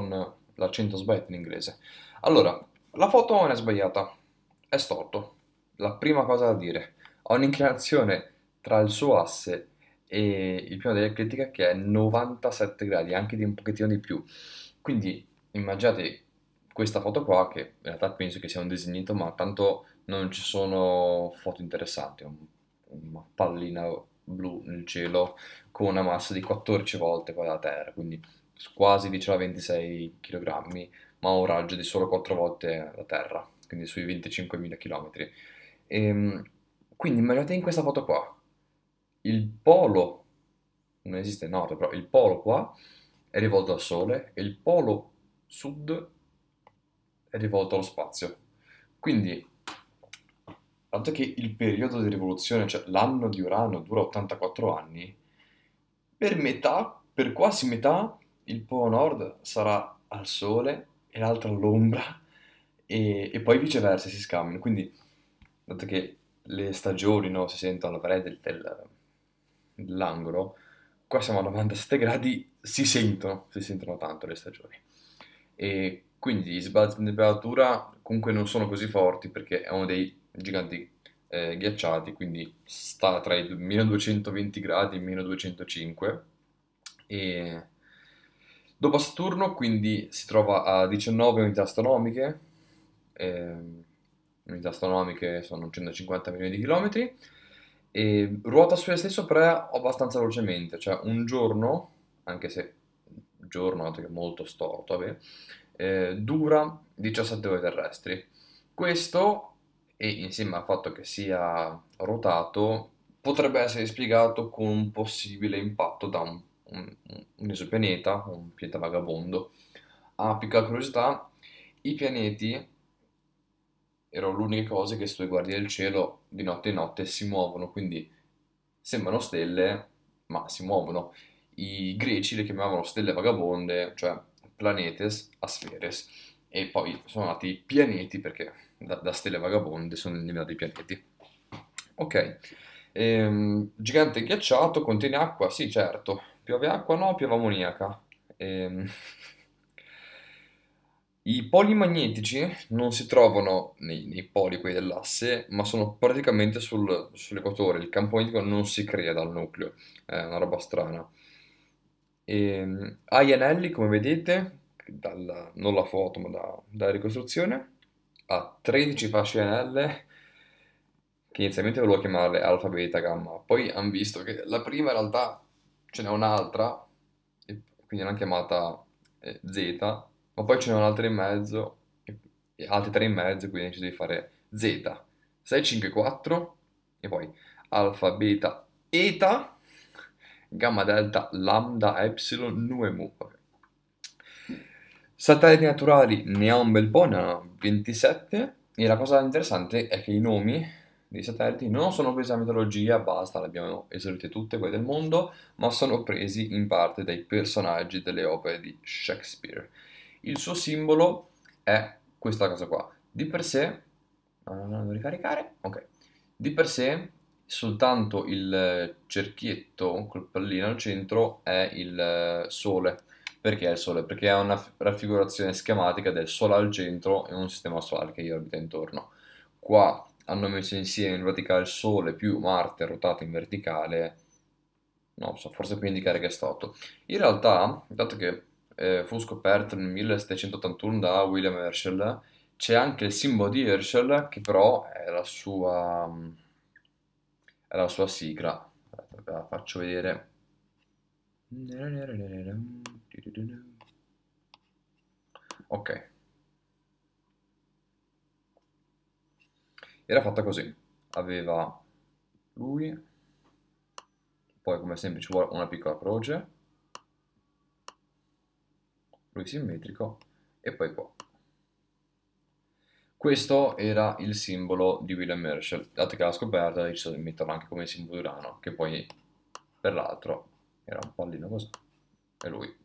con l'accento sbagliato in inglese. Allora, la foto non è sbagliata, è storto. La prima cosa da dire, ha un'inclinazione tra il suo asse e il piano dell'eclettica che è 97 gradi, anche di un pochettino di più. Quindi immaginate questa foto qua, che in realtà penso che sia un disegnito, ma tanto non ci sono foto interessanti, una pallina blu nel cielo con una massa di 14 volte quella della Terra, quindi quasi vicino 26 kg, ma ha un raggio di solo 4 volte la Terra, quindi sui 25.000 km. E, quindi immaginate in questa foto qua, il polo, non esiste il nord, però il polo qua è rivolto al Sole e il polo sud è rivolto allo spazio. Quindi, dato che il periodo di rivoluzione, cioè l'anno di Urano, dura 84 anni, per metà, per quasi metà, il polo nord sarà al sole e l'altro all'ombra e, e poi viceversa si scambiano. Quindi, dato che le stagioni no, si sentono per del, del, dell'angolo, qua siamo a 97 gradi, si sentono, si sentono tanto le stagioni. E quindi gli sbalzi di temperatura comunque non sono così forti perché è uno dei giganti eh, ghiacciati, quindi sta tra i 1220 gradi e i 1205 e Dopo Saturno quindi si trova a 19 unità astronomiche, eh, unità astronomiche sono 150 milioni di chilometri, e ruota su se stesso però abbastanza velocemente, cioè un giorno, anche se giorno è molto storto, vabbè, eh, dura 17 ore terrestri. Questo, e insieme al fatto che sia rotato, potrebbe essere spiegato con un possibile impatto da un un, un esopianeta, un pianeta vagabondo. Ah, piccola curiosità, i pianeti erano l'unica cosa che se tu guardi il cielo di notte in notte si muovono, quindi sembrano stelle, ma si muovono. I greci le chiamavano stelle vagabonde, cioè planetes a sferes, e poi sono nati i pianeti perché da, da stelle vagabonde sono eliminati i pianeti. Ok, ehm, gigante ghiacciato, contiene acqua? Sì, certo, Piove acqua? No, piove ammoniaca. Ehm... I poli magnetici non si trovano nei, nei poli quelli dell'asse, ma sono praticamente sul, sull'equatore. Il campo magnetico non si crea dal nucleo, è una roba strana. E, ehm, ha gli anelli, come vedete, dalla, non la foto ma da, dalla ricostruzione, ha 13 fasce anelle, che inizialmente volevo chiamarle alfa, beta, gamma, poi hanno visto che la prima in realtà ce n'è un'altra, quindi l'hanno chiamata eh, Z, ma poi ce n'è un'altra in mezzo, e altri tre in mezzo, quindi ci devi fare Z. 6, 5, 4, e poi alfa, beta, eta, gamma, delta, lambda, epsilon, nu e mu. Satelliti naturali ne ha un bel po', ne ha 27, e la cosa interessante è che i nomi dei satelliti non sono presi da mitologia, basta, le abbiamo esaurite tutte quelle del mondo, ma sono presi in parte dai personaggi delle opere di Shakespeare. Il suo simbolo è questa cosa qua. Di per sé, no, devo ricaricare, ok. Di per sé soltanto il cerchietto col pallino al centro è il sole. Perché è il sole? Perché è una raffigurazione schematica del sole al centro e un sistema solare che gli orbita intorno. Qua hanno messo insieme in pratica il Sole più Marte ruotato in verticale, non so, forse può indicare che è stato. In realtà, dato che eh, fu scoperto nel 1781 da William Herschel, c'è anche il simbolo di Herschel che però è la sua, è la sua sigla. Ve la faccio vedere. Ok, era fatta così. Aveva lui, poi come sempre ci vuole una piccola croce, lui simmetrico e poi qua. Questo era il simbolo di William Herschel, dato che l'ha scoperta ho deciso di metterlo anche come simbolo di Urano, che poi per l'altro era un pallino così, e lui.